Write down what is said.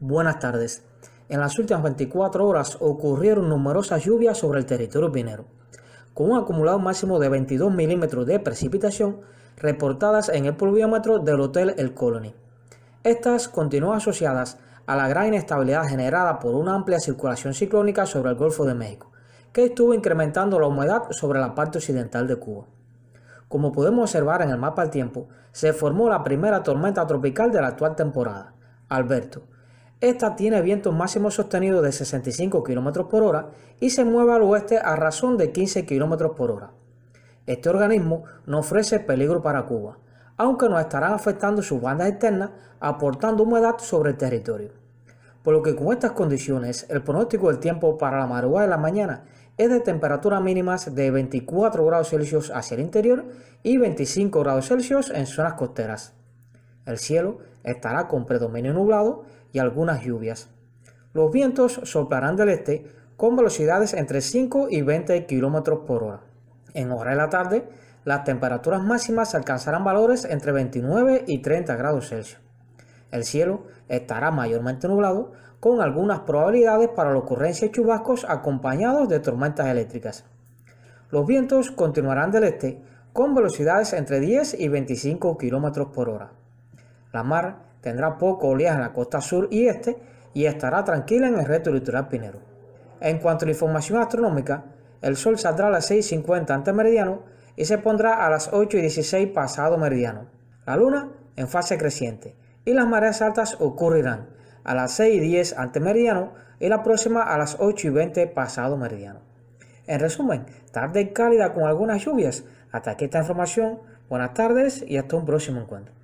Buenas tardes. En las últimas 24 horas ocurrieron numerosas lluvias sobre el territorio pinero, con un acumulado máximo de 22 milímetros de precipitación reportadas en el pluviómetro del Hotel El Colony. Estas continúan asociadas a la gran inestabilidad generada por una amplia circulación ciclónica sobre el Golfo de México, que estuvo incrementando la humedad sobre la parte occidental de Cuba. Como podemos observar en el mapa del tiempo, se formó la primera tormenta tropical de la actual temporada, Alberto, esta tiene vientos máximos sostenidos de 65 km por hora y se mueve al oeste a razón de 15 km por hora. Este organismo no ofrece peligro para Cuba, aunque nos estarán afectando sus bandas externas aportando humedad sobre el territorio. Por lo que con estas condiciones, el pronóstico del tiempo para la madrugada de la mañana es de temperaturas mínimas de 24 grados Celsius hacia el interior y 25 grados Celsius en zonas costeras. El cielo estará con predominio nublado y algunas lluvias. Los vientos soplarán del este con velocidades entre 5 y 20 km por hora. En horas de la tarde, las temperaturas máximas alcanzarán valores entre 29 y 30 grados Celsius. El cielo estará mayormente nublado, con algunas probabilidades para la ocurrencia de chubascos acompañados de tormentas eléctricas. Los vientos continuarán del este, con velocidades entre 10 y 25 km por hora. La mar tendrá poco oleaje en la costa sur y este y estará tranquila en el resto del litoral pinero. En cuanto a la información astronómica, el sol saldrá a las 6.50 ante meridiano y se pondrá a las 8.16 pasado meridiano. La luna en fase creciente y las mareas altas ocurrirán a las 6.10 ante meridiano y la próxima a las 8.20 pasado meridiano. En resumen, tarde cálida con algunas lluvias. Hasta aquí esta información. Buenas tardes y hasta un próximo encuentro.